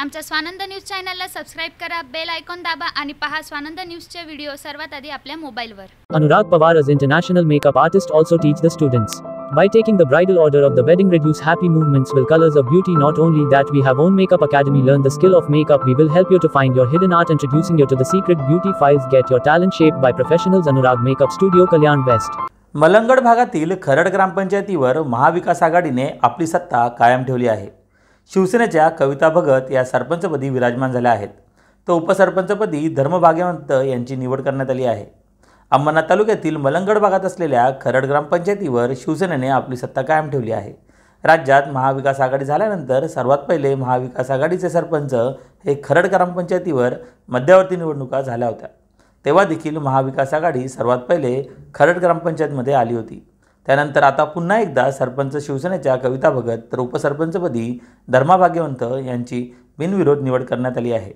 आमच्या स्वानंद न्यूज चॅनलला सबस्क्राईब करा बेल आयकॉन दाबा आणि पहा स्वानंद न्यूजचे व्हिडिओ सर्वात आधी आपल्या मोबाईलवर Anurag Pawar is international makeup artist also teach the students By taking the bridal order of the wedding reduce happy movements will colors of beauty not only that we have own makeup academy learn the skill of makeup we will help you to find your hidden art introducing you to the secret beauty files get your talent shaped by professionals Anurag Makeup Studio Kalyan West Malangad भागातील खरड ग्रामपंचायतीवर महाविकास आघाडीने आपली सत्ता कायम ठेवली आहे शिवसेनेच्या कविता भगत या सरपंचपदी विराजमान झाल्या आहेत तर उपसरपंचपदी धर्मभाग्यवंत यांची निवड करण्यात आली आहे अंबरनाथ तालुक्यातील मलंगड भागात असलेल्या खरड ग्रामपंचायतीवर शिवसेनेने आपली सत्ता कायम ठेवली आहे राज्यात महाविकास आघाडी झाल्यानंतर सर्वात पहिले महाविकास आघाडीचे सरपंच हे खरड ग्रामपंचायतीवर मध्यवर्ती निवडणुका झाल्या होत्या तेव्हा देखील महाविकास आघाडी सर्वात पहिले खरड ग्रामपंचायतमध्ये आली होती त्यानंतर आता पुन्हा एकदा सरपंच शिवसेनेच्या कविता भगत तर उपसरपंचपदी धर्मा भाग्यवंत यांची बिनविरोध निवड करण्यात आली आहे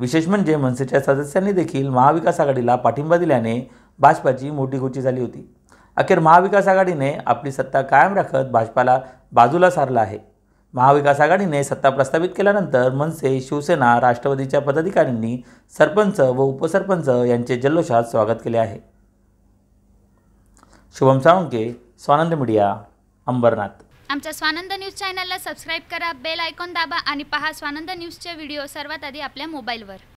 विशेष म्हणजे मनसेच्या सदस्यांनी देखील महाविकास आघाडीला पाठिंबा दिल्याने भाजपाची मोठी गोची झाली होती अखेर महाविकास आघाडीने आपली सत्ता कायम राखत भाजपाला बाजूला सारला आहे महाविकास आघाडीने सत्ता प्रस्थापित केल्यानंतर मनसे शिवसेना राष्ट्रवादीच्या पदाधिकाऱ्यांनी सरपंच व उपसरपंच यांचे जल्लोषात स्वागत केले आहे शुभम सावंके स्वानंद मीडिया अंबरनाथ आमच्या स्वानंद न्यूज चॅनलला सबस्क्राईब करा बेल आयकॉन दाबा आणि पहा स्वानंद न्यूजचे व्हिडिओ सर्वात आधी आपल्या मोबाईलवर